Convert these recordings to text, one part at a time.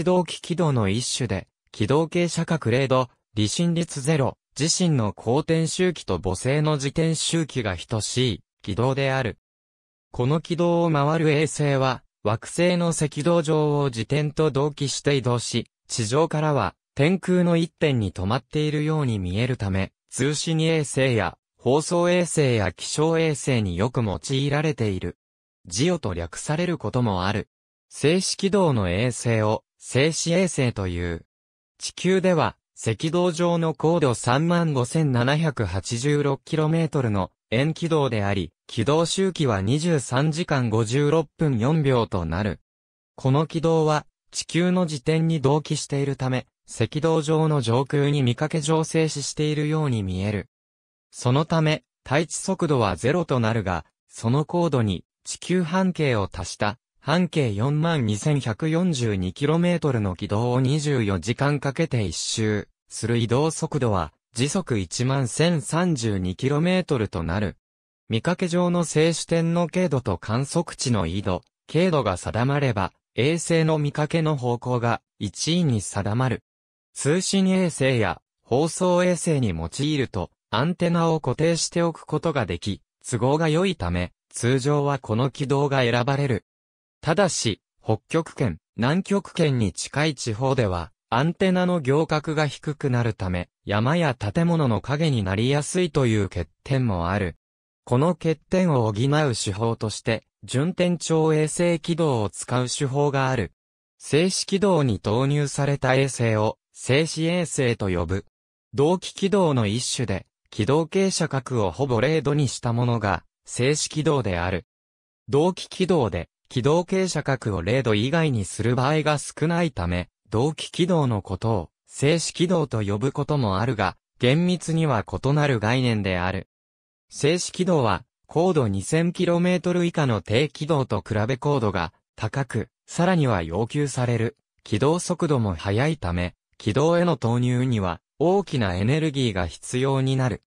一動機軌道の一種で、軌道傾斜角0度、離心率0、自身の公転周期と母性の自転周期が等しい、軌道である。この軌道を回る衛星は、惑星の赤道上を自転と同期して移動し、地上からは天空の一点に止まっているように見えるため、通信衛星や放送衛星や気象衛星によく用いられている。ジオと略されることもある。静止軌道の衛星を静止衛星という。地球では、赤道上の高度 35,786km の円軌道であり、軌道周期は23時間56分4秒となる。この軌道は、地球の時点に同期しているため、赤道上の上空に見かけ上静止しているように見える。そのため、対地速度はゼロとなるが、その高度に地球半径を足した半径 42,142km の軌道を24時間かけて一周する移動速度は時速 11,032km となる。見かけ上の静止点の経度と観測値の緯度、経度が定まれば、衛星の見かけの方向が1位に定まる。通信衛星や放送衛星に用いると、アンテナを固定しておくことができ、都合が良いため、通常はこの軌道が選ばれる。ただし、北極圏、南極圏に近い地方では、アンテナの行角が低くなるため、山や建物の影になりやすいという欠点もある。この欠点を補う手法として、順天超衛星軌道を使う手法がある。静止軌道に投入された衛星を、静止衛星と呼ぶ。同期軌道の一種で、軌道傾斜角をほぼ0度にしたものが、静止軌道である。同期軌道で、軌道傾斜角を0度以外にする場合が少ないため、同期軌道のことを、静止軌道と呼ぶこともあるが、厳密には異なる概念である。静止軌道は、高度 2000km 以下の低軌道と比べ高度が高く、さらには要求される、軌道速度も速いため、軌道への投入には大きなエネルギーが必要になる。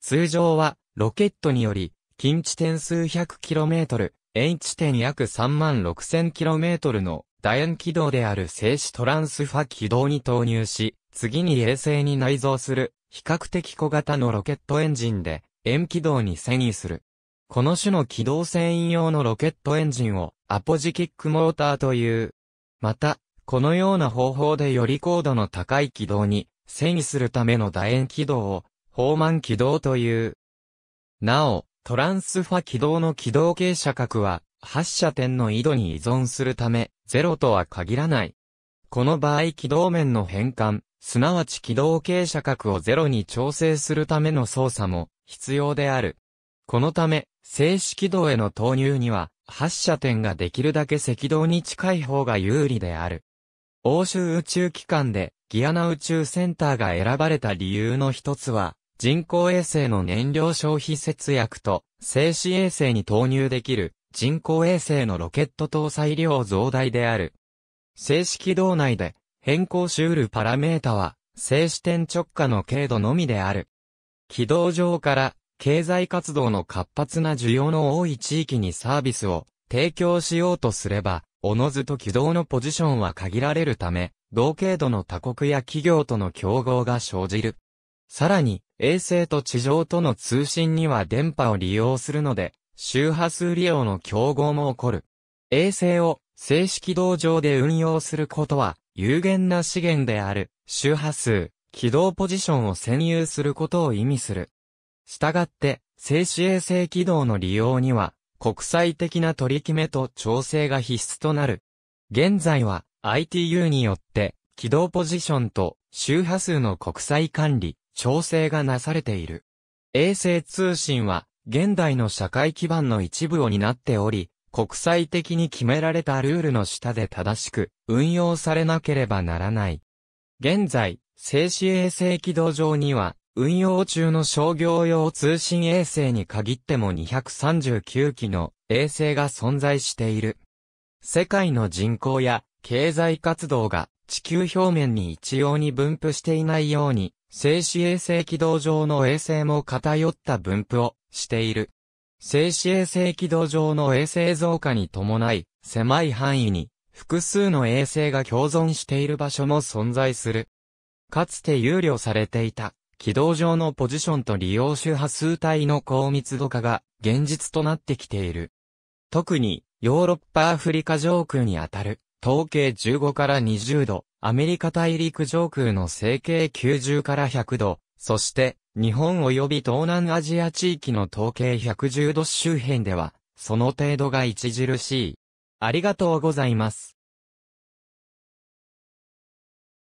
通常は、ロケットにより、近地点数 100km、H 点約3万 6000km の楕円軌道である静止トランスファ軌道に投入し、次に衛星に内蔵する、比較的小型のロケットエンジンで、円軌道に遷移する。この種の軌道専用のロケットエンジンを、アポジキックモーターという。また、このような方法でより高度の高い軌道に、遷移するための楕円軌道を、放満軌道という。なお、トランスファ軌道の軌道傾斜角は、発射点の緯度に依存するため、ゼロとは限らない。この場合軌道面の変換、すなわち軌道傾斜角をゼロに調整するための操作も必要である。このため、静止軌道への投入には、発射点ができるだけ赤道に近い方が有利である。欧州宇宙機関でギアナ宇宙センターが選ばれた理由の一つは、人工衛星の燃料消費節約と、静止衛星に投入できる人工衛星のロケット搭載量増大である。静止軌道内で変更し得るパラメータは、静止点直下の軽度のみである。軌道上から経済活動の活発な需要の多い地域にサービスを提供しようとすれば、おのずと軌道のポジションは限られるため、同経度の他国や企業との競合が生じる。さらに、衛星と地上との通信には電波を利用するので、周波数利用の競合も起こる。衛星を正式道上で運用することは、有限な資源である周波数、軌道ポジションを占有することを意味する。したがって、静止衛星軌道の利用には、国際的な取り決めと調整が必須となる。現在は ITU によって、軌道ポジションと周波数の国際管理、調整がなされている。衛星通信は、現代の社会基盤の一部を担っており、国際的に決められたルールの下で正しく運用されなければならない。現在、静止衛星軌道上には、運用中の商業用通信衛星に限っても239機の衛星が存在している。世界の人口や経済活動が地球表面に一様に分布していないように静止衛星軌道上の衛星も偏った分布をしている。静止衛星軌道上の衛星増加に伴い、狭い範囲に複数の衛星が共存している場所も存在する。かつて有料されていた軌道上のポジションと利用周波数帯の高密度化が現実となってきている。特にヨーロッパアフリカ上空にあたる統計15から20度アメリカ大陸上空の整形90から100度、そして、日本及び東南アジア地域の統計110度周辺では、その程度が著しい。ありがとうございます。